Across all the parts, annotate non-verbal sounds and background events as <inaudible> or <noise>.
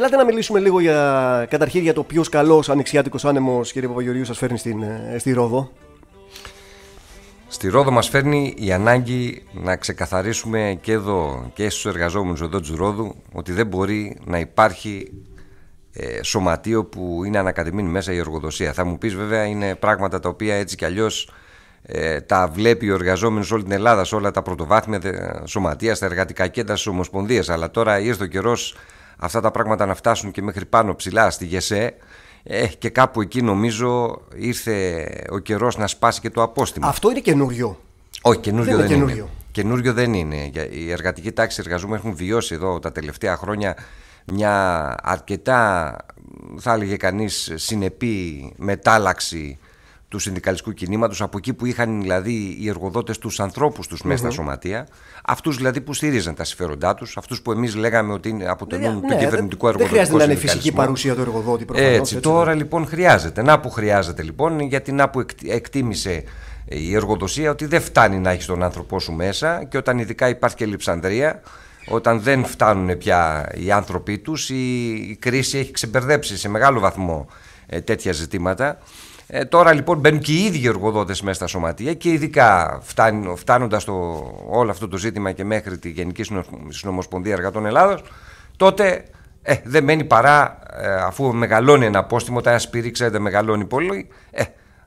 Ελάτε να μιλήσουμε λίγο για, καταρχήν για το ποιος καλός ανοιξιάτικος άνεμος, κύριε Παπαγιοριού, σας φέρνει στην, ε, στη Ρόδο. Στη Ρόδο μας φέρνει η ανάγκη να ξεκαθαρίσουμε και εδώ και στους εργαζόμενους εδώ της Ρόδου ότι δεν μπορεί να υπάρχει ε, σωματείο που είναι ανακατεμένη μέσα η εργοδοσία. Θα μου πεις βέβαια είναι πράγματα τα οποία έτσι κι αλλιώς ε, τα βλέπει ο εργαζόμενος όλη την Ελλάδα σε όλα τα πρωτοβάθμια σωματεία, στα εργατικά κέντρα, στις ομοσπονδίες. Αλλά τώρα ήρθε ο καιρός αυτά τα πράγματα να φτάσουν και μέχρι πάνω ψηλά στη ΓΕΣΕ και κάπου εκεί νομίζω ήρθε ο καιρός να σπάσει και το απόστημα. Αυτό είναι καινούριο. Όχι, καινούριο δεν, δεν είναι. Καινούριο. καινούριο δεν είναι. Οι εργατικοί τάξει εργαζόμενοι έχουν βιώσει εδώ τα τελευταία χρόνια μια αρκετά, θα έλεγε κανείς, συνεπή μετάλλαξη του συνδικαλιστικού κινήματος, από εκεί που είχαν δηλαδή οι εργοδότες τους ανθρώπους τους μέσα στα σωματεία, αυτούς δηλαδή που στήριζαν τα συμφέροντά τους, αυτούς που εμείς λέγαμε ότι είναι, αποτελούν ναι, τον ναι, κυβερνητικό εργοδοτικό. Δεν χρειάζεται να είναι φυσική παρουσία του εργοδότη προφανώς, έτσι, έτσι, Τώρα ναι. λοιπόν χρειάζεται. Να που χρειάζεται λοιπόν, γιατί να που εκτίμησε η εργοδοσία ότι δεν φτάνει να έχει τον άνθρωπό σου μέσα και όταν ειδικά υπάρχει και λιψανδρία, όταν δεν φτάνουν πια οι άνθρωποι τους, η, κρίση έχει ξεμπερδέψει σε μεγάλο βαθμό ε, τέτοια ζητήματα. Ε, τώρα λοιπόν μπαίνουν και οι ίδιοι εργοδότες μέσα στα σωματεία και ειδικά φτάνοντα όλο αυτό το ζήτημα και μέχρι τη Γενική Συνομοσπονδία Εργατών Ελλάδος, τότε ε, δεν μένει παρά ε, αφού μεγαλώνει ένα πόστιμο, τα ένα σπυρί ξέρετε μεγαλώνει πολύ, ε,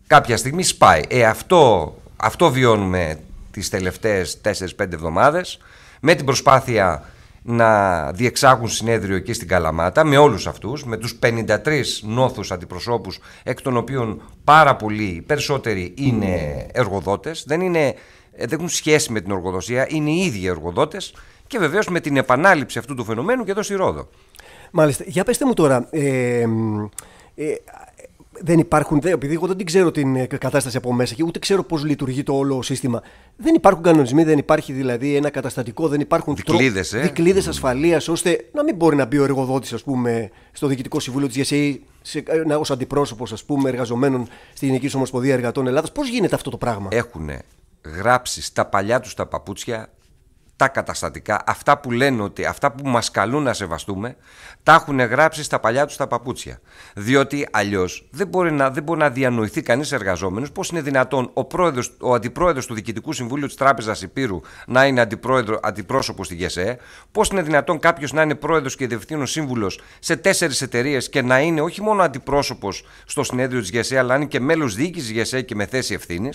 κάποια στιγμή σπάει. Ε, αυτό, αυτό βιώνουμε τις τελευταίες 4-5 εβδομάδες με την προσπάθεια να διεξάγουν συνέδριο εκεί στην Καλαμάτα με όλους αυτούς, με τους 53 νόθους αντιπροσώπους εκ των οποίων πάρα πολλοί, περισσότεροι είναι εργοδότες, δεν, είναι, ε, δεν έχουν σχέση με την εργοδοσία, είναι οι ίδιοι εργοδότες και βεβαίως με την επανάληψη αυτού του φαινομένου και εδώ στη Ρόδο. Μάλιστα. Για πέστε μου τώρα, ε, ε, δεν υπάρχουν, επειδή εγώ δεν την ξέρω την ε, κατάσταση από μέσα και ούτε ξέρω πώς λειτουργεί το όλο σύστημα. Δεν υπάρχουν κανονισμοί, δεν υπάρχει δηλαδή ένα καταστατικό, δεν υπάρχουν δικλείδες ε. Mm. ασφαλείας, ώστε να μην μπορεί να μπει ο εργοδότης, ας πούμε, στο διοικητικό συμβούλιο της ΓΕΣΕΗ ως αντιπρόσωπος, ας πούμε, εργαζομένων στη Γενική Ομοσπονδία Εργατών Ελλάδα. Πώς γίνεται αυτό το πράγμα. Έχουν γράψει στα παλιά τους τα παπούτσια τα καταστατικά, αυτά που λένε ότι, αυτά που μας καλούν να σεβαστούμε, τα έχουν γράψει στα παλιά τους τα παπούτσια. Διότι αλλιώς δεν μπορεί να, δεν μπορεί να διανοηθεί κανείς εργαζόμενος πώς είναι δυνατόν ο, πρόεδρος, ο αντιπρόεδρος του Διοικητικού Συμβούλου της Τράπεζας Υπήρου να είναι αντιπρόεδρο, αντιπρόσωπος στη ΓΕΣΕ, πώς είναι δυνατόν κάποιος να είναι πρόεδρος και διευθύνων σύμβουλος σε τέσσερις εταιρείες και να είναι όχι μόνο αντιπρόσωπος στο συνέδριο της ΓΕΣΕ, αλλά είναι και μέλος διοίκησης ΓΕΣΕ και με θέση ευθύνης.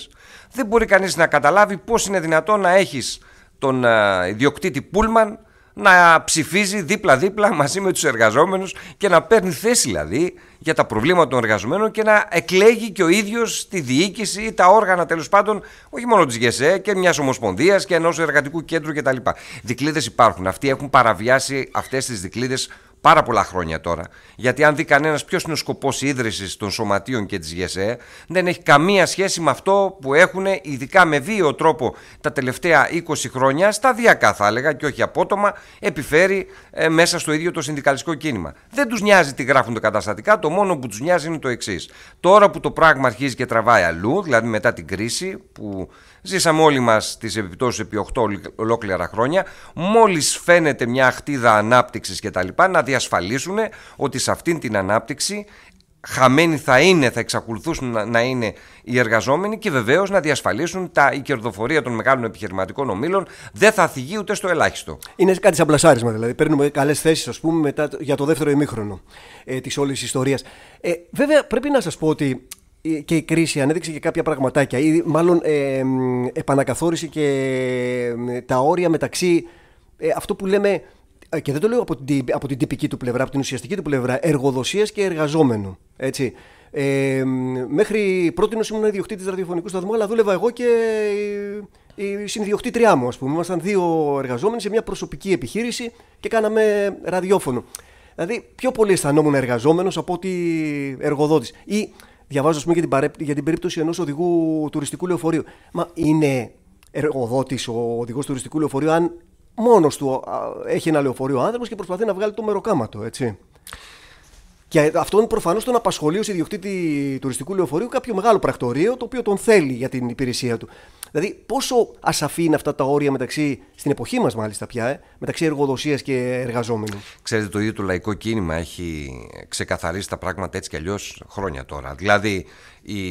Δεν μπορεί κανείς να καταλάβει πώς είναι δυνατόν να έχεις τον ε, ιδιοκτήτη Πούλμαν να ψηφίζει δίπλα-δίπλα μαζί με τους εργαζόμενους και να παίρνει θέση δηλαδή για τα προβλήματα των εργαζομένων και να εκλέγει και ο ίδιος τη διοίκηση ή τα όργανα τέλος πάντων όχι μόνο της ΓΕΣΕ και μιας ομοσπονδίας και ενός εργατικού κέντρου κτλ. Δικλείδες υπάρχουν. Αυτοί έχουν παραβιάσει αυτές τις δικλείδες πάρα πολλά χρόνια τώρα. Γιατί αν δει κανένας ποιος είναι ο σκοπός ίδρυσης των σωματείων και της ΓΕΣΕ, δεν έχει καμία σχέση με αυτό που έχουν ειδικά με βίαιο τρόπο τα τελευταία 20 χρόνια, σταδιακά θα έλεγα και όχι απότομα, επιφέρει ε, μέσα στο ίδιο το συνδικαλιστικό κίνημα. Δεν τους νοιάζει τι γράφουν τα καταστατικά, το μόνο που τους νοιάζει είναι το εξής. Τώρα που το πράγμα αρχίζει και τραβάει αλλού, δηλαδή μετά την κρίση που ζήσαμε όλοι μας τις επιπτώσεις επί 8 ολόκληρα χρόνια, μόλις φαίνεται μια αχτίδα ανάπτυξης κτλ. να διασφαλίσουν ότι σε αυτήν την ανάπτυξη χαμένοι θα είναι, θα εξακολουθούν να είναι οι εργαζόμενοι και βεβαίως να διασφαλίσουν τα, η κερδοφορία των μεγάλων επιχειρηματικών ομήλων δεν θα θυγεί ούτε στο ελάχιστο. Είναι κάτι σαν πλασάρισμα δηλαδή. Παίρνουμε καλές θέσεις, ας πούμε, μετά, για το δεύτερο ημίχρονο ε, της όλης ιστορίας. Ε, βέβαια, πρέπει να σας πω ότι ε, και η κρίση ανέδειξε και κάποια πραγματάκια ή μάλλον ε, επανακαθόρισε και ε, τα όρια μεταξύ ε, αυτό που λέμε ε, και δεν το λέω από την, από την τυπική του πλευρά, από την ουσιαστική του πλευρά, εργοδοσίας και εργαζόμενου. Έτσι. Ε, μέχρι πρώτη ήμουν ιδιοκτήτης ραδιοφωνικού σταθμού, αλλά δούλευα εγώ και η, η συνδιοκτήτριά μου, ας πούμε. Ήμασταν δύο εργαζόμενοι σε μια προσωπική επιχείρηση και κάναμε ραδιόφωνο. Δηλαδή, πιο πολύ αισθανόμουν εργαζόμενος από ότι εργοδότης. Ή διαβάζω, ας πούμε, για την, παρέ... για την περίπτωση ενός οδηγού τουριστικού λεωφορείου. Μα είναι εργοδότης ο οδηγός τουριστικού λεωφορείου, αν μόνος του έχει ένα λεωφορείο άνθρωπος και προσπαθεί να βγάλει το μεροκάματο, έτσι. Και αυτόν προφανώς τον απασχολεί ως ιδιοκτήτη τουριστικού λεωφορείου κάποιο μεγάλο πρακτορείο το οποίο τον θέλει για την υπηρεσία του. Δηλαδή, πόσο ασαφή είναι αυτά τα όρια μεταξύ, στην εποχή μας μάλιστα πια, ε, μεταξύ εργοδοσίας και εργαζόμενου. Ξέρετε, το ίδιο το λαϊκό κίνημα έχει ξεκαθαρίσει τα πράγματα έτσι κι αλλιώς χρόνια τώρα. Δηλαδή, οι,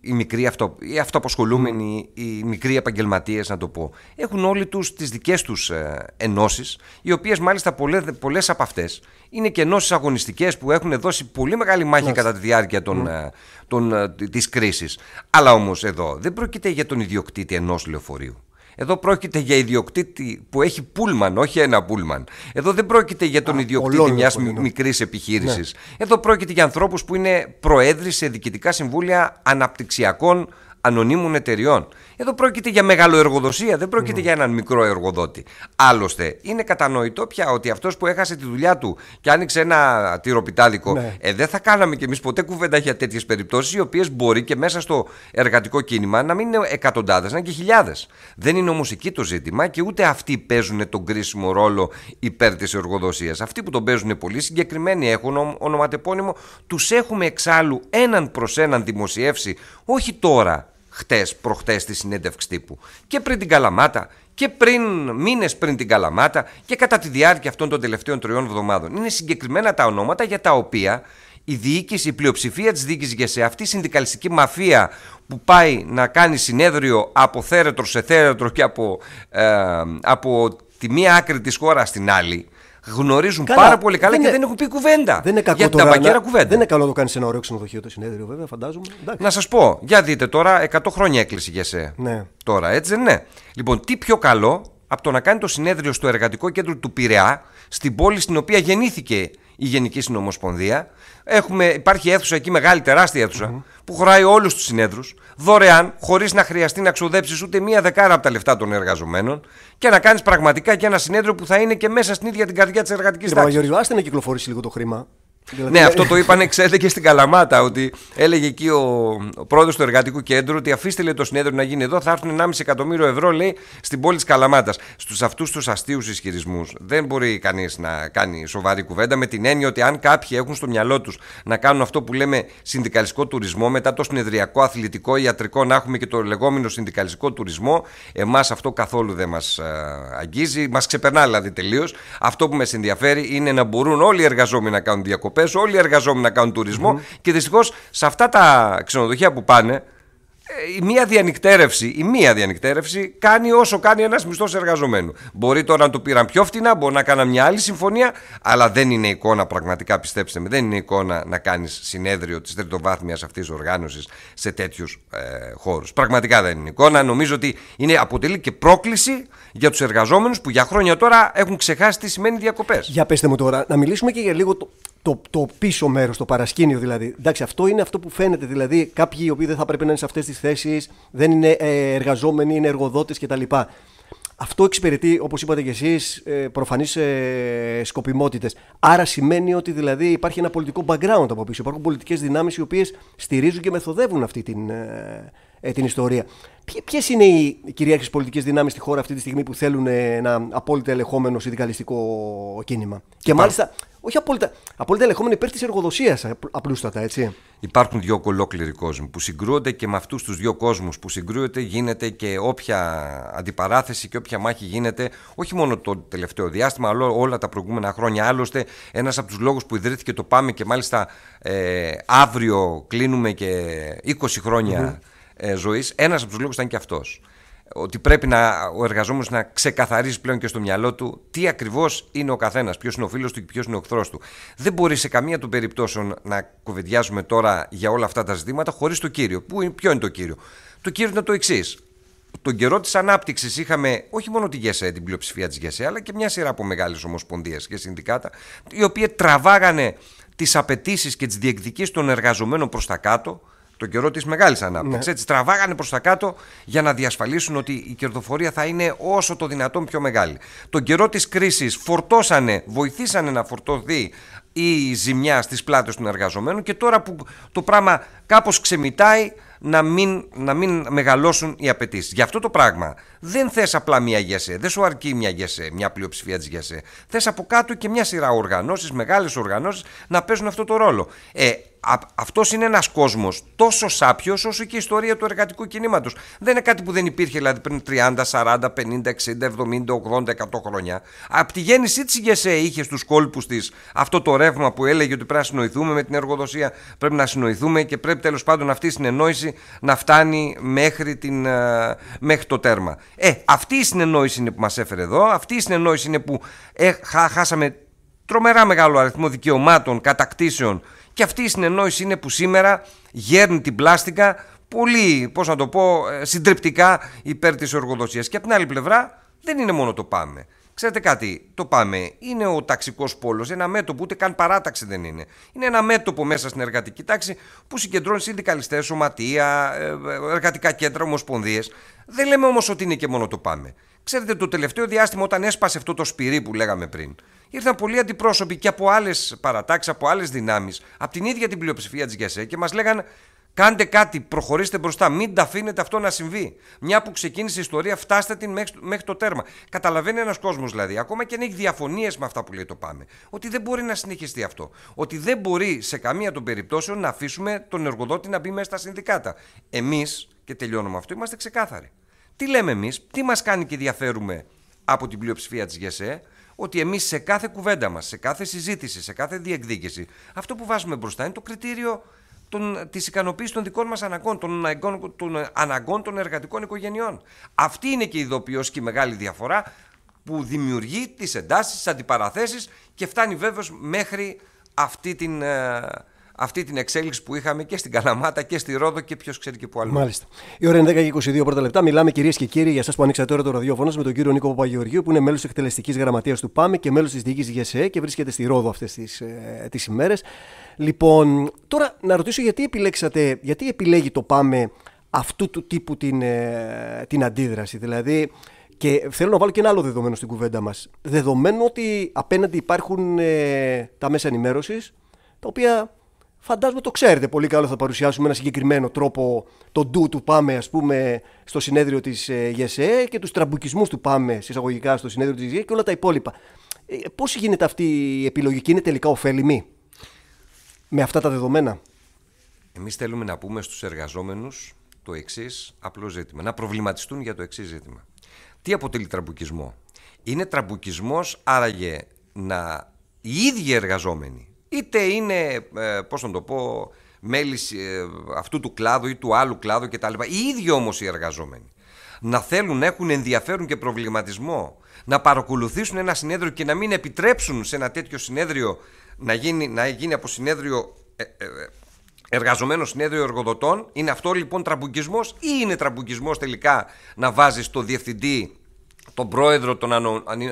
οι μικροί αυτο, οι mm. οι μικροί επαγγελματίες, να το πω, έχουν όλοι τους τις δικές τους ε, ενώσεις, οι οποίες μάλιστα πολλές από αυτές είναι και ενώσεις αγωνιστικές που έχουν δώσει πολύ μεγάλη μάχη κατά τη διάρκεια mm. τη κρίσης. Αλλά όμως εδώ δεν πρόκειται για τον ιδιοκτήτη ιδιοκτήτη ενός λεωφορείου. Εδώ πρόκειται για ιδιοκτήτη που έχει πούλμαν, όχι ένα πούλμαν. Εδώ δεν πρόκειται για τον ιδιοκτήτη μια ναι. μικρής επιχείρησης. Ναι. Εδώ πρόκειται για ανθρώπους που είναι προέδροι σε διοικητικά συμβούλια αναπτυξιακών ανωνύμων εταιριών. Εδώ πρόκειται για μεγάλο εργοδοσία, δεν πρόκειται ναι. για έναν μικρό εργοδότη. Άλλωστε, είναι κατανοητό πια ότι αυτός που έχασε τη δουλειά του και άνοιξε ένα τυροπιτάδικο, ναι. ε, δεν θα κάναμε κι εμείς ποτέ κουβέντα για τέτοιες περιπτώσεις, οι οποίες μπορεί και μέσα στο εργατικό κίνημα να μην είναι εκατοντάδες, να είναι και χιλιάδες. Δεν είναι όμως εκεί το ζήτημα και ούτε αυτοί παίζουν τον κρίσιμο ρόλο υπέρ της εργοδοσίας. Αυτοί που τον παίζουν πολύ συγκεκριμένοι έχουν ονοματεπώνυμο, τους έχουμε εξάλλου έναν προς έναν δημοσιεύσει, όχι τώρα χτες, προχτές στη συνέντευξη τύπου. Και πριν την Καλαμάτα και πριν μήνες πριν την Καλαμάτα και κατά τη διάρκεια αυτών των τελευταίων τριών εβδομάδων. Είναι συγκεκριμένα τα ονόματα για τα οποία η διοίκηση, η πλειοψηφία της διοίκησης για σε αυτή η συνδικαλιστική μαφία που πάει να κάνει συνέδριο από θέρετρο σε θέρετρο και από, ε, από τη μία άκρη της χώρας στην άλλη γνωρίζουν πάρα πολύ καλά δεν και δεν έχουν πει κουβέντα. Δεν είναι κακό για την ταμπακέρα κουβέντα. Δεν είναι καλό να το κάνεις ένα ωραίο ξενοδοχείο το συνέδριο, βέβαια, φαντάζομαι. Να σας πω, για δείτε τώρα, 100 χρόνια έκλεισε για σε. Ναι. Τώρα, έτσι δεν είναι. Λοιπόν, τι πιο καλό από το να κάνει το συνέδριο στο εργατικό κέντρο του Πειραιά, στην πόλη στην οποία γεννήθηκε η Γενική Συνομοσπονδία. Έχουμε, υπάρχει αίθουσα εκεί, μεγάλη, τεράστια που χωράει όλους τους συνέδρους, δωρεάν, χωρίς να χρειαστεί να ξοδέψεις ούτε μία δεκάρα από τα λεφτά των εργαζομένων και να κάνεις πραγματικά και ένα συνέδριο που θα είναι και μέσα στην ίδια την καρδιά της εργατικής τάξη. να κυκλοφορήσει λίγο το χρήμα. Ναι, αυτό το είπανε, ξέρετε, και στην Καλαμάτα. Ότι έλεγε εκεί ο, ο πρόεδρος του εργατικού κέντρου ότι αφήστε λέει, το συνέδριο να γίνει εδώ, θα έρθουν 1,5 εκατομμύριο ευρώ, λέει, στην πόλη της Καλαμάτας. Στους αυτούς τους αστείους ισχυρισμούς δεν μπορεί κανείς να κάνει σοβαρή κουβέντα με την έννοια ότι αν κάποιοι έχουν στο μυαλό τους να κάνουν αυτό που λέμε συνδικαλιστικό τουρισμό, μετά το συνεδριακό, αθλητικό, ιατρικό, να έχουμε και το λεγόμενο συνδικαλιστικό τουρισμό, εμάς αυτό καθόλου δεν μας ε, αγγίζει. Μας ξεπερνά δηλαδή τελείως. Αυτό που με ενδιαφέρει είναι να μπορούν όλοι οι εργαζόμενοι να κάνουν διακοπές διακοπέ, όλοι οι εργαζόμενοι να κάνουν Και δυστυχώς σε αυτά τα ξενοδοχεία που πάνε, ε, η μία διανυκτέρευση, η μία διανυκτέρευση κάνει όσο κάνει ένας μισθός εργαζομένου. Μπορεί τώρα να το πήραν πιο φτηνά, μπορεί να κάναν μια άλλη συμφωνία, αλλά δεν είναι εικόνα, πραγματικά πιστέψτε με, δεν είναι εικόνα να κάνεις συνέδριο της τριτοβάθμιας αυτής οργάνωσης σε τέτοιους ε, χώρους. Πραγματικά δεν είναι εικόνα. Νομίζω ότι είναι, αποτελεί και πρόκληση για τους εργαζόμενους που για χρόνια τώρα έχουν ξεχάσει τι σημαίνει διακοπές. Για πέστε μου τώρα, να μιλήσουμε και για λίγο το, το, πίσω μέρος, το παρασκήνιο δηλαδή. Εντάξει, αυτό είναι αυτό που φαίνεται. Δηλαδή, κάποιοι οι οποίοι δεν θα πρέπει να είναι σε αυτές τις θέσεις, δεν είναι ε, εργαζόμενοι, είναι εργοδότες κτλ. Αυτό εξυπηρετεί, όπως είπατε και εσείς, ε, προφανής ε, σκοπιμότητες. Άρα σημαίνει ότι δηλαδή υπάρχει ένα πολιτικό background από πίσω. Υπάρχουν πολιτικές δυνάμεις, οι οποίες στηρίζουν και μεθοδεύουν αυτή την, ε, την ιστορία. Ποιε είναι οι κυρίαρχε πολιτικές δυνάμεις στη χώρα αυτή τη στιγμή που θέλουν ε, ένα απόλυτα ελεγχόμενο συνδικαλιστικό κίνημα. Και μάλιστα, όχι απόλυτα, απόλυτα ελεγχόμενο υπέρ της εργοδοσίας, ε, απλούστατα, έτσι. Υπάρχουν δύο ολόκληροι κόσμοι που συγκρούονται και με αυτούς τους δύο κόσμους που συγκρούεται γίνεται και όποια αντιπαράθεση και όποια μάχη γίνεται, όχι μόνο το τελευταίο διάστημα, αλλά όλα τα προηγούμενα χρόνια. Άλλωστε, ένας από τους λόγους που ιδρύθηκε το Πάμε και μάλιστα ε, αύριο κλείνουμε και 20 χρονια ε, ζωής. Ένας από τους λόγους ήταν και αυτός. Ότι πρέπει να, ο εργαζόμενος να ξεκαθαρίζει πλέον και στο μυαλό του τι ακριβώς είναι ο καθένας, ποιος είναι ο φίλος του και ποιος είναι ο εχθρός του. Δεν μπορεί σε καμία των περιπτώσεων να κουβεντιάζουμε τώρα για όλα αυτά τα ζητήματα χωρίς το κύριο. Πού ποιο είναι το κύριο. Το κύριο είναι το εξής. Τον καιρό της ανάπτυξης είχαμε όχι μόνο τη ΓΕΣΕ, την πλειοψηφία της ΓΕΣΕ, αλλά και μια σειρά από μεγάλες ομοσπονδίες και συνδικάτα, οι οποίοι τραβάγανε τις απαιτήσεις και τις διεκδικήσεις των εργαζομένων προς τα κάτω, τον καιρό της μεγάλης ανάπτυξη. Ναι. Έτσι, τραβάγανε προς τα κάτω για να διασφαλίσουν ότι η κερδοφορία θα είναι όσο το δυνατόν πιο μεγάλη. Τον καιρό της κρίσης φορτώσανε, βοηθήσανε να φορτωθεί η ζημιά στις πλάτες των εργαζομένων και τώρα που το πράγμα κάπως ξεμητάει, να μην, να μην μεγαλώσουν οι απαιτήσεις. Γι' αυτό το πράγμα δεν θες απλά μια ΓΕΣΕ, δεν σου αρκεί μια ΓΕΣΕ, μια πλειοψηφία της ΓΕΣΕ. Θες από κάτω και μια σειρά οργανώσεις, μεγάλες οργανώσεις να παίζουν αυτό το ρόλο. Ε, αυτός είναι ένας κόσμος τόσο σάπιος όσο και η ιστορία του εργατικού κινήματος. Δεν είναι κάτι που δεν υπήρχε δηλαδή πριν 30, 40, 50, 60, 70, 80, 100 χρόνια. Από τη γέννησή της η είχε στους κόλπους της αυτό το ρεύμα που έλεγε ότι πρέπει να συνοηθούμε με την εργοδοσία, πρέπει να συνοηθούμε και πρέπει τέλος πάντων αυτή η συνεννόηση να φτάνει μέχρι, την, ε, μέχρι το τέρμα. Ε, αυτή η συνεννόηση είναι που μας έφερε εδώ, αυτή η συνεννόηση είναι που ε, χάσαμε τρομερά μεγάλο αριθμό δικαιωμάτων, κατακτήσεων και αυτή η συνεννόηση είναι που σήμερα γέρνει την πλάστικα πολύ, πώς να το πω, ε, συντριπτικά υπέρ της εργοδοσίας. Και από την άλλη πλευρά δεν είναι μόνο το πάμε. Ξέρετε κάτι, το πάμε. Είναι ο ταξικός πόλος, ένα μέτωπο, ούτε καν παράταξη δεν είναι. Είναι ένα μέτωπο μέσα στην εργατική τάξη που συγκεντρώνει συνδικαλιστές, σωματεία, ε, ε, εργατικά κέντρα, ομοσπονδίες. Δεν λέμε όμως ότι είναι και μόνο το πάμε. Ξέρετε, το τελευταίο διάστημα, όταν έσπασε αυτό το σπυρί που λέγαμε πριν, ήρθαν πολλοί αντιπρόσωποι και από άλλες παρατάξεις, από άλλες δυνάμεις, από την ίδια την πλειοψηφία της ΓΕΣΕ και μας λέγανε Κάντε κάτι, προχωρήστε μπροστά, μην τα αφήνετε αυτό να συμβεί. Μια που ξεκίνησε η ιστορία, φτάστε την μέχρι, το τέρμα. Καταλαβαίνει ένας κόσμος δηλαδή, ακόμα και αν έχει διαφωνίες με αυτά που λέει το Πάμε, ότι δεν μπορεί να συνεχιστεί αυτό. Ότι δεν μπορεί σε καμία των περιπτώσεων να αφήσουμε τον εργοδότη να μπει μέσα στα συνδικάτα. Εμείς, και τελειώνουμε αυτό, είμαστε ξεκάθαροι τι λέμε εμείς, τι μας κάνει και διαφέρουμε από την πλειοψηφία της ΓΕΣΕ, ότι εμείς σε κάθε κουβέντα μας, σε κάθε συζήτηση, σε κάθε διεκδίκηση, αυτό που βάζουμε μπροστά είναι το κριτήριο της ικανοποίησης των δικών μας αναγκών, των αναγκών, των εργατικών οικογενειών. Αυτή είναι και η ειδοποιώς και η μεγάλη διαφορά που δημιουργεί τις εντάσεις, τις αντιπαραθέσεις και φτάνει βέβαιω μέχρι αυτή την. Ε, αυτή την εξέλιξη που είχαμε και στην Καλαμάτα και στη Ρόδο και ποιος ξέρει και που άλλο. Μάλιστα. Η ώρα είναι 10 και 22 πρώτα λεπτά. Μιλάμε κυρίες και κύριοι για εσά που ανοίξατε τώρα το ραδιόφωνο με τον κύριο Νίκο Παπαγεωργίου που είναι μέλος εκτελεστικής γραμματείας του ΠΑΜΕ και μέλος της διοίκησης ΓΕΣΕ και βρίσκεται στη Ρόδο αυτές τις τις ε, ημέρες. Λοιπόν, τώρα να ρωτήσω γιατί επιλέξατε, γιατί επιλέγει το ΠΑΜΕ αυτού του τύπου την, ε, την αντίδραση. Δηλαδή, και θέλω να βάλω και ένα άλλο δεδομένο στην κουβέντα μας. Δεδομένου ότι απέναντι υπάρχουν ε, τα μέσα ενημέρωσης, τα οποία Φαντάζομαι το ξέρετε πολύ καλό θα παρουσιάσουμε ένα συγκεκριμένο τρόπο το ντου του πάμε ας πούμε στο συνέδριο της ε, ΓΕΣΕ και τους τραμπουκισμούς του πάμε συσταγωγικά στο συνέδριο της ΓΕΣΕ και όλα τα υπόλοιπα. Ε, πώς γίνεται αυτή η επιλογή και είναι τελικά ωφέλιμη με αυτά τα δεδομένα. Εμείς θέλουμε να πούμε στους εργαζόμενους το εξής απλό ζήτημα. Να προβληματιστούν για το εξής ζήτημα. Τι αποτελεί τραμπουκισμό. Είναι τραμπουκισμός άραγε να οι ίδιοι εργαζόμενοι είτε είναι, ε, πώς να το πω, μέλης ε, αυτού του κλάδου ή του άλλου κλάδου κτλ. Οι ίδιοι όμως οι εργαζόμενοι να θέλουν να έχουν ενδιαφέρον και προβληματισμό, να παρακολουθήσουν ένα συνέδριο και να μην επιτρέψουν σε ένα τέτοιο συνέδριο να γίνει, να γίνει από συνέδριο ε, εργαζομένο συνέδριο εργοδοτών. Είναι αυτό λοιπόν τραμπουγκισμό ή είναι τραμπουγκισμό τελικά να βάζεις το διευθυντή, τον πρόεδρο των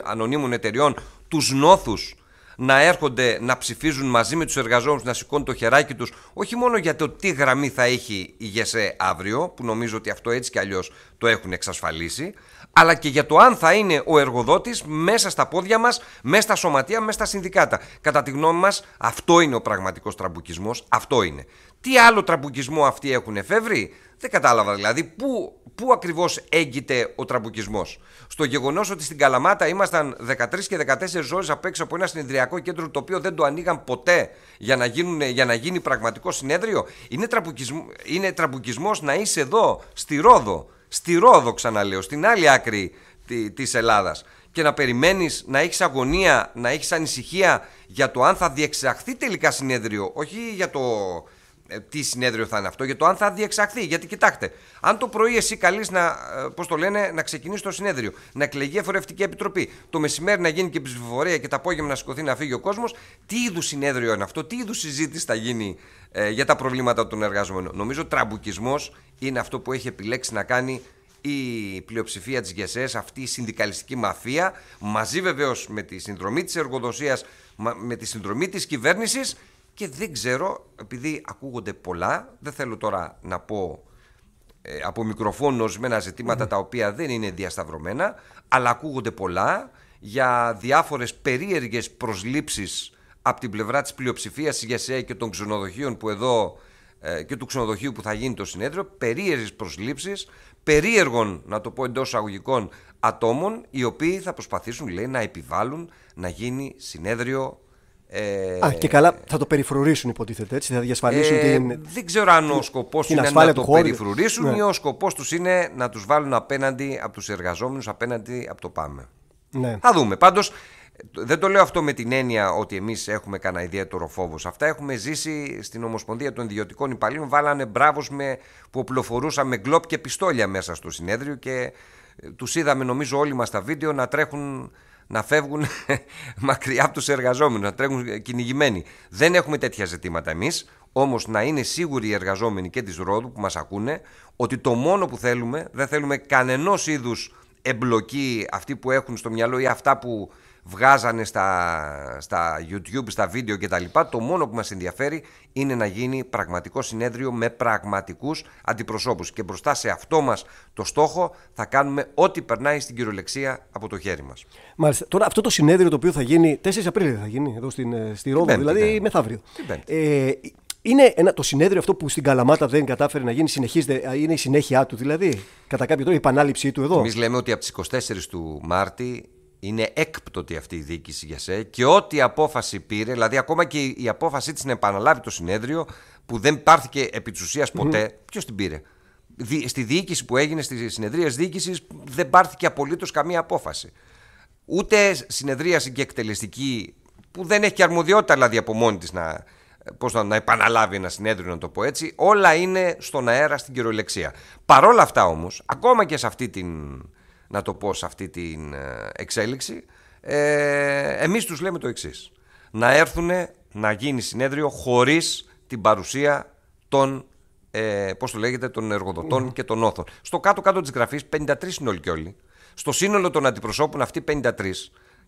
ανωνύμων εταιριών, τους νόθους να έρχονται να ψηφίζουν μαζί με τους εργαζόμενους, να σηκώνουν το χεράκι τους, όχι μόνο για το τι γραμμή θα έχει η ΓΕΣΕ αύριο, που νομίζω ότι αυτό έτσι κι αλλιώς το έχουν εξασφαλίσει, αλλά και για το αν θα είναι ο εργοδότης μέσα στα πόδια μας, μέσα στα σωματεία, μέσα στα συνδικάτα. Κατά τη γνώμη μας αυτό είναι ο πραγματικός τραμπουκισμός, αυτό είναι. Τι άλλο τραμπουκισμό αυτοί έχουν εφεύρει, δεν κατάλαβα δηλαδή πού, πού ακριβώς έγκυται ο τραμπουκισμός. Στο γεγονός ότι στην Καλαμάτα ήμασταν 13 και 14 ώρες απ' έξω από ένα συνεδριακό κέντρο το οποίο δεν το ανοίγαν ποτέ για να, γίνουν, για να γίνει πραγματικό συνέδριο. Είναι τραμπουκισμό είναι τραμπουκισμός να είσαι εδώ, στη Ρόδο. Στη Ρόδο, ξαναλέω, στην άλλη άκρη τη Ελλάδας και να περιμένεις να έχεις αγωνία, να έχεις ανησυχία για το αν θα διεξαχθεί τελικά συνέδριο. Όχι για το ε, τι συνέδριο θα είναι αυτό για το αν θα διεξαχθεί. Γιατί κοιτάξτε, αν το πρωί εσύ καλείς να, ε, το λένε, να ξεκινήσεις το συνέδριο, να εκλεγεί εφορευτική επιτροπή, το μεσημέρι να γίνει και ψηφοφορία και το απόγευμα να σηκωθεί να φύγει ο κόσμος, τι είδους συνέδριο είναι αυτό, τι είδους συζήτηση θα γίνει ε, για τα προβλήματα των εργαζομένων. Νομίζω τραμπουκισμός είναι αυτό που έχει επιλέξει να κάνει η πλειοψηφία της ΓΕΣΕΣ, αυτή η συνδικαλιστική μαφία, μαζί βεβαίως με τη συνδρομή της εργοδοσίας, με τη συνδρομή της κυβέρνησης και δεν ξέρω, επειδή ακούγονται πολλά, δεν θέλω τώρα να πω ε, από μικροφόνο ορισμένα ζητήματα τα οποία δεν είναι διασταυρωμένα, αλλά ακούγονται πολλά για διάφορες περίεργες προσλήψεις από την πλευρά της πλειοψηφίας της ΓΕΣΕΑ και των ξενοδοχείων που εδώ ε, και του ξενοδοχείου που θα γίνει το συνέδριο, περίεργες προσλήψεις, περίεργων, να το πω εντός αγωγικών, ατόμων, οι οποίοι θα προσπαθήσουν, λέει, να επιβάλλουν να γίνει συνέδριο ε, Α, και καλά, θα το περιφρουρήσουν υποτίθεται έτσι, θα διασφαλίσουν ε, Δεν ξέρω αν ο σκοπός είναι να το περιφρουρήσουν ναι. ή ο σκοπός τους είναι να τους βάλουν απέναντι από τους εργαζόμενους, απέναντι από το ΠΑΜΕ. Ναι. Θα δούμε. Πάντως, δεν το λέω αυτό με την έννοια ότι εμείς έχουμε κανένα ιδιαίτερο φόβο. Αυτά έχουμε ζήσει στην Ομοσπονδία των Ιδιωτικών Υπαλλήλων. Βάλανε μπράβος με, που οπλοφορούσαμε γκλόπ και πιστόλια μέσα στο συνέδριο και ε, τους είδαμε, νομίζω, όλοι μας τα βίντεο να τρέχουν να φεύγουν <laughs> μακριά από τους εργαζόμενους, να τρέχουν κυνηγημένοι. Δεν έχουμε τέτοια ζητήματα εμείς, όμως να είναι σίγουροι οι εργαζόμενοι και της Ρόδου που μας ακούνε ότι το μόνο που θέλουμε, δεν θέλουμε κανενός είδους εμπλοκή αυτοί που έχουν στο μυαλό ή αυτά που βγάζανε στα, στα YouTube, στα βίντεο κτλ. Το μόνο που μας ενδιαφέρει είναι να γίνει πραγματικό συνέδριο με πραγματικούς αντιπροσώπους. Και μπροστά σε αυτό μας το στόχο θα κάνουμε ό,τι περνάει στην κυριολεξία από το χέρι μας. Μάλιστα. Τώρα αυτό το συνέδριο το οποίο θα γίνει 4 Απρίλιο θα γίνει εδώ στην, ε, στη Ρώμη, δηλαδή ναι. μεθαύριο. Ε, είναι ένα, το συνέδριο αυτό που στην Καλαμάτα δεν κατάφερε να γίνει, συνεχίζεται, είναι η συνέχεια του δηλαδή, κατά κάποιο τρόπο η επανάληψή του εδώ. Εμείς λέμε ότι από τις 24 του Μάρτη είναι έκπτωτη αυτή η διοίκηση για σε και ό,τι απόφαση πήρε, δηλαδή ακόμα και η απόφασή της να επαναλάβει το συνέδριο που δεν πάρθηκε επί της ουσίας ποτέ, mm. ποιος την πήρε. Στη διοίκηση που έγινε, στις συνεδρίες διοίκησης, δεν πάρθηκε απολύτως καμία απόφαση. Ούτε συνεδρίαση και εκτελεστική, που δεν έχει και αρμοδιότητα δηλαδή από μόνη της να, να, να επαναλάβει ένα συνέδριο, να το πω έτσι. Όλα είναι στον αέρα, στην κυριολεξία. Παρόλα αυτά όμως, ακόμα και σε αυτή την να το πω σε αυτή την ε, εξέλιξη ε, εμείς τους λέμε το εξής να έρθουν να γίνει συνέδριο χωρίς την παρουσία των ε, πώς το λέγεται, των εργοδοτών ναι. και των όθων. Στο κάτω-κάτω της γραφής 53 είναι όλοι Στο σύνολο των αντιπροσώπων αυτοί 53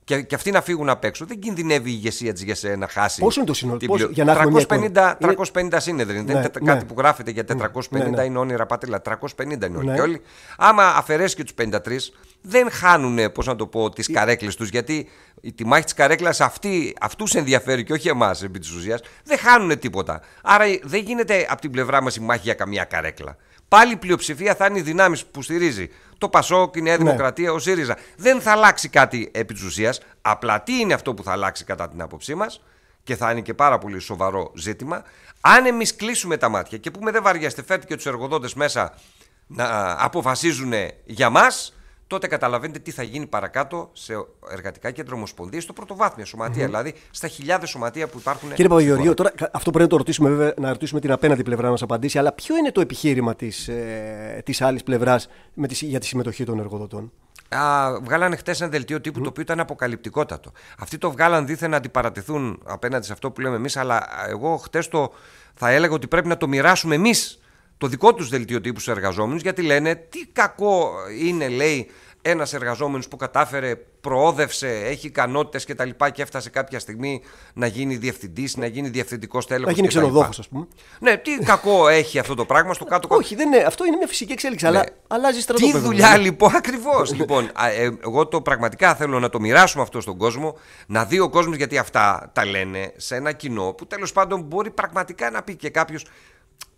και, και αυτοί να φύγουν απ' έξω, δεν κινδυνεύει η ηγεσία της ΓΕΣΕ να χάσει. Πόσο είναι το σύνολο, για να 350, 350 είναι... σύνεδροι. Ναι, ναι, κάτι που γράφεται για 450 ναι, ναι, ναι, είναι όνειρα πατέρα. 350 είναι όλοι. Και όλοι. Άμα αφαιρέσει και τους 53, δεν χάνουν, πώς να το πω, τις καρέκλες τους. Γιατί τη μάχη της καρέκλας αυτούς ενδιαφέρει και όχι εμάς επί της ουσίας. Δεν χάνουν τίποτα. Άρα ε, δεν γίνεται από την πλευρά μας η μάχη για καμία καρέκλα. Πάλι η πλειοψηφία θα είναι οι δυνάμεις που στηρίζει το Πασόκ, η Νέα ναι. Δημοκρατία, ο ΣΥΡΙΖΑ. Δεν θα αλλάξει κάτι επί της ουσίας. Απλά τι είναι αυτό που θα αλλάξει κατά την άποψή μας και θα είναι και πάρα πολύ σοβαρό ζήτημα. Αν εμείς κλείσουμε τα μάτια και πούμε δεν βαριάστε, φέρτε και τους εργοδότες μέσα να ε, αποφασίζουν για μας τότε καταλαβαίνετε τι θα γίνει παρακάτω σε εργατικά κέντρα ομοσπονδίας, στο πρωτοβάθμιο δηλαδή στα χιλιάδες σωματεία που υπάρχουν. Κύριε Παπαγιοργίου, τώρα αυτό πρέπει να το ρωτήσουμε, βέβαια, να ρωτήσουμε την απέναντι πλευρά να μας απαντήσει, αλλά ποιο είναι το επιχείρημα της ε, της άλλης πλευράς για τη συμμετοχή των εργοδοτών. Α, βγάλανε χτες ένα δελτίο τύπου το οποίο ήταν αποκαλυπτικότατο. Αυτοί το βγάλαν δίθεν να αντιπαρατηθούν απέναντι σε αυτό που λέμε εμείς, αλλά εγώ χθε το θα έλεγα ότι πρέπει να το μοιράσουμε εμείς το δικό τους δελτίο τύπου στου εργαζόμενους, γιατί λένε τι κακό είναι, λέει, ένας εργαζόμενος που κατάφερε, προόδευσε, έχει ικανότητες κτλ. Και, και έφτασε κάποια στιγμή να γίνει διευθυντής, να γίνει διευθυντικός τέλεχος. Να γίνει ξενοδόχος, ας πούμε. Ναι, τι κακό έχει αυτό το πράγμα στο κάτω-κάτω. Όχι, δεν είναι. Αυτό είναι μια φυσική εξέλιξη, ναι. αλλά αλλάζει στρατό. Τι δουλειά δηλαδή. λοιπόν, ακριβώς. λοιπόν, ε, εγώ το πραγματικά θέλω να το μοιράσουμε αυτό στον κόσμο, να δει ο κόσμος γιατί αυτά τα λένε σε ένα κοινό που τέλος πάντων μπορεί πραγματικά να πει και κάποιος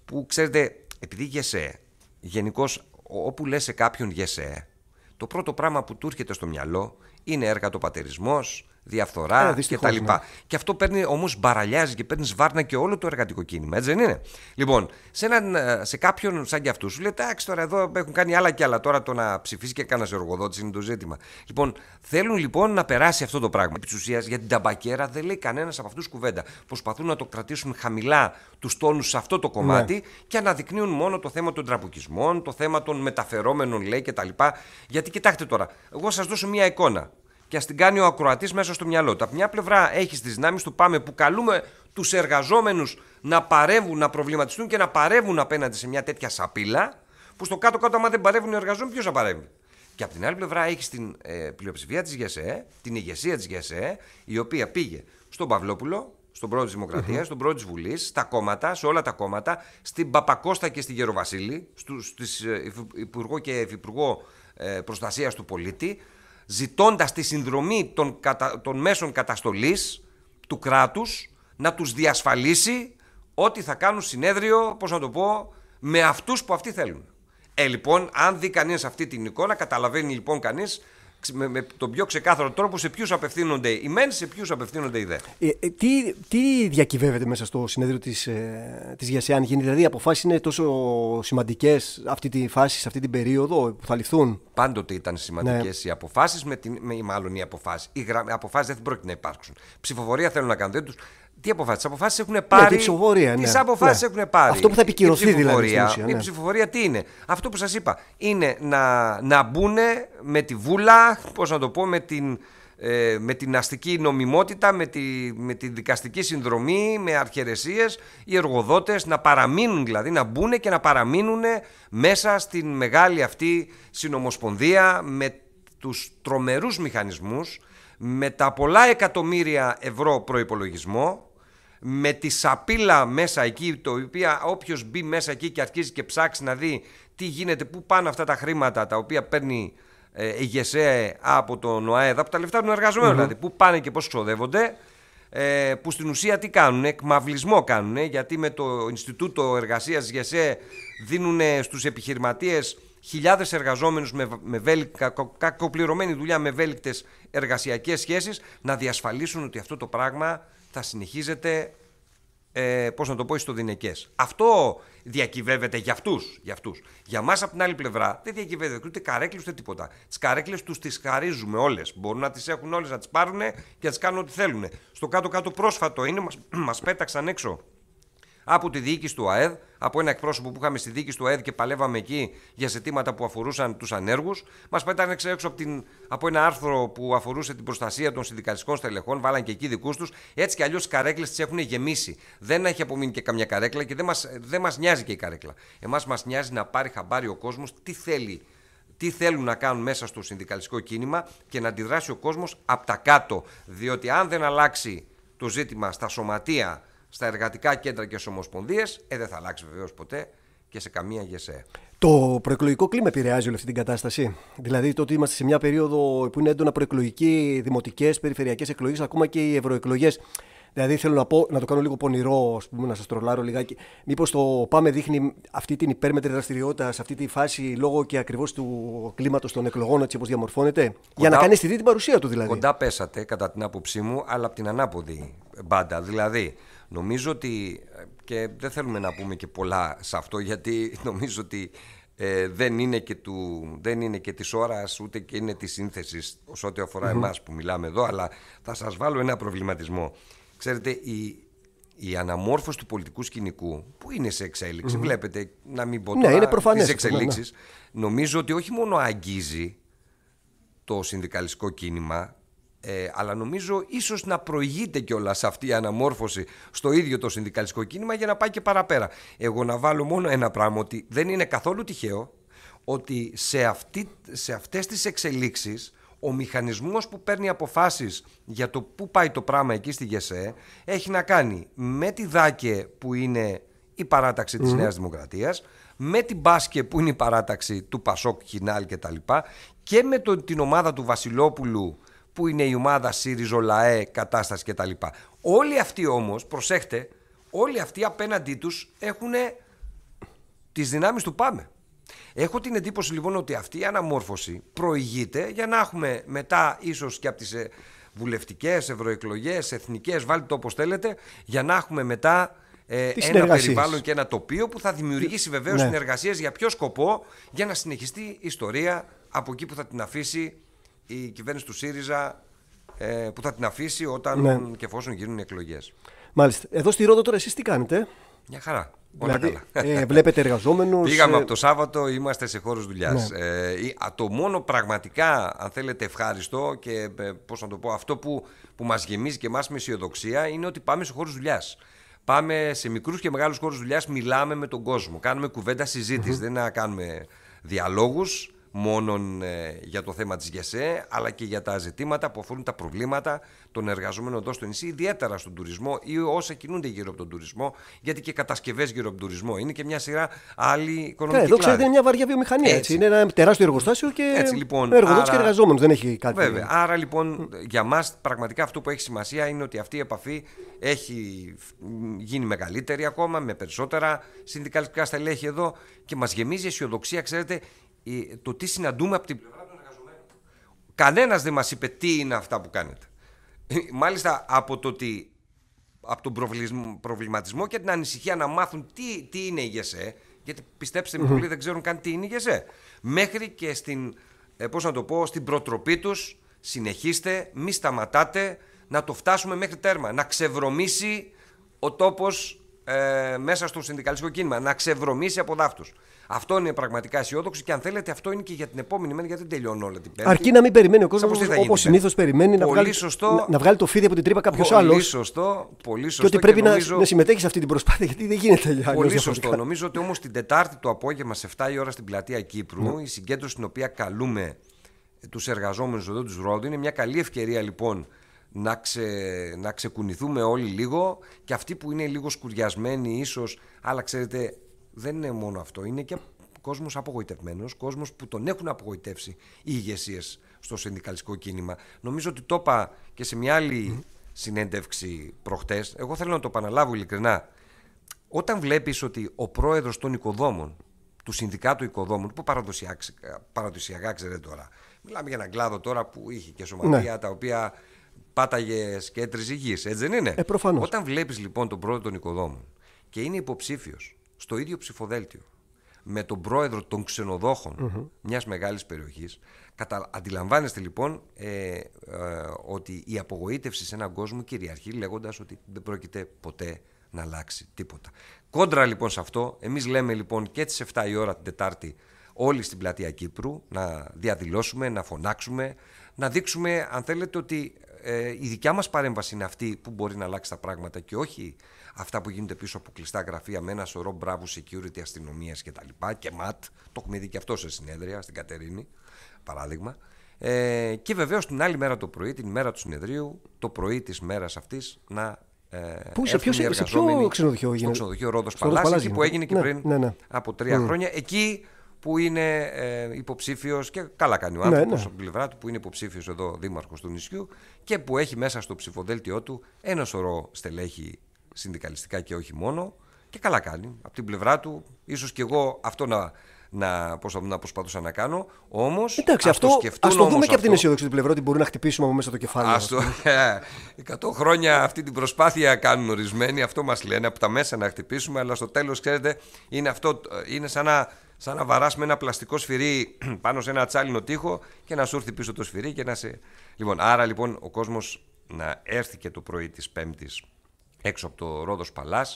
που ξέρετε επειδή γεσέ, γενικώς όπου λες σε κάποιον γεσέ, το πρώτο πράγμα που του έρχεται στο μυαλό είναι το πατερισμός, διαφθορά κτλ. Ε, και, ναι. και αυτό παίρνει όμως μπαραλιάζει και παίρνεις βάρνα και όλο το εργατικό κίνημα, έτσι δεν είναι. Λοιπόν, σε, ε, σε κάποιον σαν και αυτούς σου λέει: Εντάξει, τώρα εδώ έχουν κάνει άλλα και άλλα. Τώρα το να ψηφίσει και κανένας εργοδότης είναι το ζήτημα. Λοιπόν, θέλουν λοιπόν να περάσει αυτό το πράγμα. Επί της ουσίας για την ταμπακέρα δεν λέει κανένας από αυτούς κουβέντα. Προσπαθούν να το κρατήσουν χαμηλά τους τόνους σε αυτό το κομμάτι ναι. και αναδεικνύουν μόνο το θέμα των τραπουκισμών, το θέμα των μεταφερόμενων λέει κτλ. Γιατί κοιτάξτε τώρα, εγώ σας δώσω μία εικόνα και ας την κάνει ο ακροατής μέσα στο μυαλό του. Από μια πλευρά έχεις τις δυνάμεις του Πάμε που καλούμε τους εργαζόμενους να παρεύουν, να προβληματιστούν και να παρεύουν απέναντι σε μια τέτοια σαπίλα, που στο κάτω-κάτω, άμα δεν παρεύουν οι εργαζόμενοι, ποιος θα παρεύει. Και από την άλλη πλευρά έχεις την ε, πλειοψηφία της ΓΕΣΕ, την ηγεσία της ΓΕΣΕ, η οποία πήγε στον Παυλόπουλο, στον πρόεδρο της Δημοκρατίας, mm-hmm. στον πρόεδρο της Βουλής, στα κόμματα, σε όλα τα κόμματα, στην Παπακώστα και στη Γεροβασίλη, στους ε, υπουργό και υφυπουργό ε, προστασίας του πολίτη, ζητώντας τη συνδρομή των, μέσων καταστολής του κράτους να τους διασφαλίσει ότι θα κάνουν συνέδριο, πώς να το πω, με αυτούς που αυτοί θέλουν. Ε, λοιπόν, αν δει κανείς αυτή την εικόνα, καταλαβαίνει λοιπόν κανείς με, με τον πιο ξεκάθαρο τρόπο σε ποιους απευθύνονται οι μεν, σε ποιους απευθύνονται οι δε. Ε, ε, τι, τι διακυβεύεται μέσα στο συνέδριο της ε, της γίνει, δηλαδή οι αποφάσεις είναι τόσο σημαντικές αυτή τη φάση, σε αυτή την περίοδο που θα ληφθούν. Πάντοτε ήταν σημαντικές ναι. οι αποφάσεις, με, με, μάλλον οι αποφάσεις. Οι αποφάσεις δεν πρόκειται να υπάρξουν. Ψηφοφορία θέλουν να κάνουν. Δεν τους, τι αποφάσεις. Τις αποφάσεις έχουν ναι, πάρει. Ναι, τις ναι. αποφάσεις ναι. έχουν πάρει. Αυτό που θα επικυρωθεί η δηλαδή. ναι. Η ψηφοφορία τι είναι. Αυτό που σας είπα. Είναι να, να μπουν με τη βούλα, πώς να το πω, με την, ε, με την αστική νομιμότητα, με τη, με τη δικαστική συνδρομή, με αρχαιρεσίες, οι εργοδότες να παραμείνουν δηλαδή, να μπουν και να παραμείνουν μέσα στην μεγάλη αυτή συνομοσπονδία με τους τρομερούς μηχανισμούς. Με τα πολλά εκατομμύρια ευρώ προϋπολογισμό με τη σαπίλα μέσα εκεί, το οποίο όποιος μπει μέσα εκεί και αρχίζει και ψάξει να δει τι γίνεται, πού πάνε αυτά τα χρήματα τα οποία παίρνει ε, η ΓΕΣΕ από τον ΟΑΕΔ, από τα λεφτά των εργαζομενων mm δηλαδή, πού πάνε και πώς ξοδεύονται, ε, που στην ουσία τι κάνουν, εκμαυλισμό κάνουν, γιατί με το Ινστιτούτο Εργασίας ΓΕΣΕ δίνουν στους επιχειρηματίες χιλιάδες εργαζόμενους με, με βέλη, κακο, κακοπληρωμένη δουλειά με ευέλικτε εργασιακές σχέσεις να διασφαλίσουν ότι αυτό το πράγμα θα συνεχίζεται, ε, πώς να το πω, ιστοδυναικές. Αυτό διακυβεύεται για αυτούς. Για, αυτούς. για μας από την άλλη πλευρά δεν διακυβεύεται ούτε καρέκλες ούτε τίποτα. Τις καρέκλες τους τις χαρίζουμε όλες. Μπορούν να τις έχουν όλες, να τις πάρουν και να τις κάνουν ό,τι θέλουν. Στο κάτω-κάτω πρόσφατο είναι, μας, <clears throat> μας πέταξαν έξω από τη διοίκηση του ΑΕΔ, από ένα εκπρόσωπο που είχαμε στη διοίκηση του ΑΕΔ και παλεύαμε εκεί για ζητήματα που αφορούσαν τους ανέργους. Μας πέτανε έξω από, την, από ένα άρθρο που αφορούσε την προστασία των συνδικαλιστικών στελεχών, βάλαν και εκεί δικούς τους. Έτσι κι αλλιώς οι καρέκλες τις έχουν γεμίσει. Δεν έχει απομείνει και καμιά καρέκλα και δεν μας νοιάζει και η καρέκλα. Εμάς μας νοιάζει να πάρει χαμπάρι ο κόσμος τι θέλει τι θέλουν να κάνουν μέσα στο συνδικαλιστικό κίνημα και να αντιδράσει ο κόσμος από τα κάτω. Διότι αν δεν αλλάξει το ζήτημα στα σωματεία στα εργατικά κέντρα και στις ομοσπονδίες, ε, δεν θα αλλάξει βεβαίως ποτέ και σε καμία ΓΕΣΕ. Το προεκλογικό κλίμα επηρεάζει όλη αυτή την κατάσταση. Δηλαδή το ότι είμαστε σε μια περίοδο που είναι έντονα προεκλογική, δημοτικές, περιφερειακές εκλογές, ακόμα και οι ευρωεκλογές. Δηλαδή θέλω να πω, να το κάνω λίγο πονηρό, ας πούμε, να σας τρολάρω λιγάκι. Μήπως το Πάμε δείχνει αυτή την υπέρμετρη δραστηριότητα σε αυτή τη φάση λόγω και ακριβώς του κλίματος των εκλογών, έτσι όπως διαμορφώνεται. Για να κάνει τη την παρουσία του δηλαδή. Κοντά πέσατε, κατά την άποψή μου, αλλά από την ανάποδη μπάντα. Δηλαδή, Νομίζω ότι, και δεν θέλουμε να πούμε και πολλά σε αυτό, γιατί <laughs> νομίζω ότι ε, δεν, είναι και του, δεν είναι και της ώρας ούτε και είναι της σύνθεσης ως ό,τι αφορά εμάς που μιλάμε εδώ, αλλά θα σας βάλω ένα προβληματισμό. Ξέρετε, η, η αναμόρφωση του πολιτικού σκηνικού που είναι σε εξελιξη βλέπετε, να μην πω ναι, τώρα, ναι, τις ναι. νομίζω ότι όχι μόνο αγγίζει το συνδικαλιστικό κίνημα, ε, αλλά νομίζω ίσως να προηγείται κιόλας αυτή η αναμόρφωση στο ίδιο το συνδικαλιστικό κίνημα για να πάει και παραπέρα. Εγώ να βάλω μόνο ένα πράγμα ότι δεν είναι καθόλου τυχαίο ότι σε, αυτή, σε αυτές τις εξελίξεις ο μηχανισμός που παίρνει αποφάσεις για το πού πάει το πράγμα εκεί στη ΓΕΣΕ έχει να κάνει με τη ΔΑΚΕ που είναι η παράταξη της Νέας Δημοκρατίας, με την ΠΑΣΚΕ που είναι η παράταξη του Πασόκ ΧΙΝΑΛ και και με την ομάδα του Βασιλόπουλου που είναι η ομάδα ΣΥΡΙΖΟ, ΛΑΕ, κατάσταση κτλ. Όλοι αυτοί όμως, προσέχτε, όλοι αυτοί απέναντί τους έχουν τις δυνάμεις του Πάμε. Έχω την εντύπωση λοιπόν ότι αυτή η αναμόρφωση προηγείται για να έχουμε μετά ίσως και από τις ε, βουλευτικές, ευρωεκλογές, εθνικές, βάλτε το όπως θέλετε, για να έχουμε μετά ε, ένα περιβάλλον και ένα τοπίο που θα δημιουργήσει βεβαίως ναι. συνεργασίες για ποιο σκοπό, για να συνεχιστεί η ιστορία από εκεί που θα την αφήσει η κυβέρνηση του ΣΥΡΙΖΑ ε, που θα την αφήσει όταν ναι. και εφόσον γίνουν οι εκλογές. Μάλιστα. Εδώ στη Ρόδο τώρα εσείς τι κάνετε. Μια χαρά. Όλα δηλαδή, καλά. Ε, βλέπετε εργαζόμενους. Πήγαμε ε, από το Σάββατο, είμαστε σε χώρους δουλειάς. Ναι. Ε, το μόνο πραγματικά, αν θέλετε, ευχάριστο και πώς να το πω, αυτό που, που μας γεμίζει και εμά με αισιοδοξία είναι ότι πάμε σε χώρους δουλειάς. Πάμε σε μικρούς και μεγάλους χώρους δουλειάς, μιλάμε με τον κόσμο. Κάνουμε κουβέντα, συζήτηση, δεν να κάνουμε διαλόγους μόνον ε, για το θέμα της ΓΕΣΕ, αλλά και για τα ζητήματα που αφορούν τα προβλήματα των εργαζομένων εδώ στο νησί, ιδιαίτερα στον τουρισμό ή όσα κινούνται γύρω από τον τουρισμό, γιατί και κατασκευές γύρω από τον τουρισμό είναι και μια σειρά άλλη οικονομική. κλάδη εδώ ξέρετε είναι μια βαριά βιομηχανία. Έτσι. έτσι. Είναι ένα τεράστιο εργοστάσιο και έτσι, λοιπόν, εργοδότης άρα... και εργαζόμενος. Δεν έχει κάτι. Βέβαια. Άρα λοιπόν για μας πραγματικά αυτό που έχει σημασία είναι ότι αυτή η επαφή έχει γίνει μεγαλύτερη ακόμα με περισσότερα συνδικαλιστικά στελέχη εδώ και μας γεμίζει αισιοδοξία, ξέρετε, ε, το τι συναντούμε από την Κανένας δεν μας είπε τι είναι αυτά που κάνετε. Ε, μάλιστα από το ότι από τον προβληματισμό και την ανησυχία να μάθουν τι, τι είναι η ΓΕΣΕ, γιατί πιστέψτε με, πολλοί δεν ξέρουν καν τι είναι η ΓΕΣΕ, μέχρι και στην, ε, πώς να το πω, στην προτροπή τους, συνεχίστε, μη σταματάτε, να το φτάσουμε μέχρι τέρμα, να ξεβρωμίσει ο τόπος μέσα στο συνδικαλιστικό κίνημα, να ξεβρωμίσει από δάφτους. Αυτό είναι πραγματικά αισιόδοξο και αν θέλετε, αυτό είναι και για την επόμενη μέρα, γιατί δεν τελειώνω όλα την Πέμπτη. Αρκεί να μην περιμένει ο κόσμος όπω συνήθως περιμένει να βγάλει, να, να το φίδι από την τρύπα κάποιος άλλο. Πολύ σωστό, πολύ σωστό. Και ότι πρέπει να, να συμμετέχεις σε αυτή την προσπάθεια, γιατί δεν γίνεται αλλιώ. Πολύ σωστό. Νομίζω ότι όμως την Τετάρτη το απόγευμα σε 7 η ώρα στην πλατεία Κύπρου, ναι. η συγκέντρωση στην οποία καλούμε τους εργαζόμενους εδώ τους Ρόντου, είναι μια καλή ευκαιρία λοιπόν να, ξε, να ξεκουνηθούμε όλοι λίγο και αυτοί που είναι λίγο σκουριασμένοι ίσως αλλά ξέρετε δεν είναι μόνο αυτό. Είναι και κόσμος απογοητευμένος, κόσμος που τον έχουν απογοητεύσει οι ηγεσίες στο συνδικαλιστικό κίνημα. Νομίζω ότι το είπα και σε μια άλλη mm. συνέντευξη προχτές. Εγώ θέλω να το επαναλάβω ειλικρινά. Όταν βλέπεις ότι ο πρόεδρος των οικοδόμων, του Συνδικάτου Οικοδόμων, που παραδοσιακά ξέρετε τώρα, μιλάμε για έναν κλάδο τώρα που είχε και σωματεία ναι. τα οποία πάταγε και έτριζε γη, έτσι δεν είναι. Ε, Όταν βλέπεις λοιπόν τον πρόεδρο των οικοδόμων και είναι υποψήφιος στο ίδιο ψηφοδέλτιο με τον πρόεδρο των ξενοδόχων mm-hmm. μιας μεγάλης περιοχής. Κατα... Αντιλαμβάνεστε λοιπόν ε, ε, ότι η απογοήτευση σε έναν κόσμο κυριαρχεί λέγοντας ότι δεν πρόκειται ποτέ να αλλάξει τίποτα. Κόντρα λοιπόν σε αυτό, εμείς λέμε λοιπόν και τις 7 η ώρα την Τετάρτη όλοι στην πλατεία Κύπρου να διαδηλώσουμε, να φωνάξουμε, να δείξουμε αν θέλετε ότι ε, η δικιά μας παρέμβαση είναι αυτή που μπορεί να αλλάξει τα πράγματα και όχι αυτά που γίνονται πίσω από κλειστά γραφεία με ένα σωρό μπράβου security αστυνομίας και τα λοιπά και ματ, το έχουμε δει και αυτό σε συνέδρια στην Κατερίνη παράδειγμα ε, και βεβαίως την άλλη μέρα το πρωί, την μέρα του συνεδρίου, το πρωί της μέρας αυτής να ε, Πού, σε ποιο, σε ποιο ξενοδοχείο έγινε. Στο ξενοδοχείο Ρόδος Παλάσι, που έγινε και ναι, πριν ναι, ναι. από τρία mm. χρόνια. Εκεί που είναι ε, υποψήφιος και καλά κάνει ο άνθρωπος ναι, ναι. από την πλευρά του, που είναι υποψήφιος εδώ δήμαρχος του νησιού και που έχει μέσα στο ψηφοδέλτιό του ένα σωρό στελέχη συνδικαλιστικά και όχι μόνο. Και καλά κάνει. Από την πλευρά του, ίσως και εγώ αυτό να να, πώς θα, να προσπαθούσα να κάνω. Όμως. Εντάξει, αυτό ας το δούμε και από την αισιοδοξία του πλευρά ότι μπορεί να χτυπήσουμε από μέσα το κεφάλι. Ας το. 100 χρόνια αυτή την προσπάθεια κάνουν ορισμένοι, αυτό μας λένε από τα μέσα να χτυπήσουμε, αλλά στο τέλος, ξέρετε, είναι, αυτό, ε, είναι σαν να σαν να βαράς με ένα πλαστικό σφυρί <clears throat> πάνω σε ένα τσάλινο τοίχο και να σου έρθει πίσω το σφυρί και να σε... Λοιπόν, άρα λοιπόν ο κόσμος να έρθει και το πρωί της Πέμπτης έξω από το ρόδος παλάς.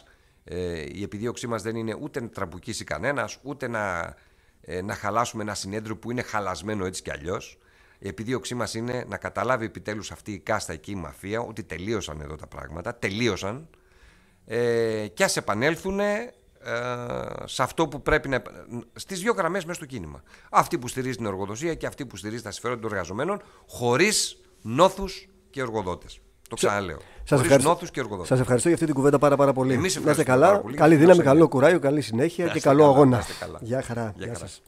Ε, η επιδίωξή μας δεν είναι ούτε να τραμπουκίσει κανένας, ούτε να, ε, να χαλάσουμε ένα συνέδριο που είναι χαλασμένο έτσι κι αλλιώς. Η επιδίωξή μας είναι να καταλάβει επιτέλους αυτή η κάστα εκεί η μαφία ότι τελείωσαν εδώ τα πράγματα, τελείωσαν ε, και ας επανέλθουν ε, σε αυτό που πρέπει να... στις δύο γραμμές μέσα στο κίνημα. Αυτή που στηρίζει την εργοδοσία και αυτή που στηρίζει τα συμφέροντα των εργαζομένων χωρίς νόθους και εργοδότες. Το Σα ευχαριστώ. σας ευχαριστώ για αυτή την κουβέντα πάρα, πάρα πολύ. να είστε καλά. Καλή δύναμη, καλό κουράγιο, καλή συνέχεια και καλό αγώνα. Γεια χαρά.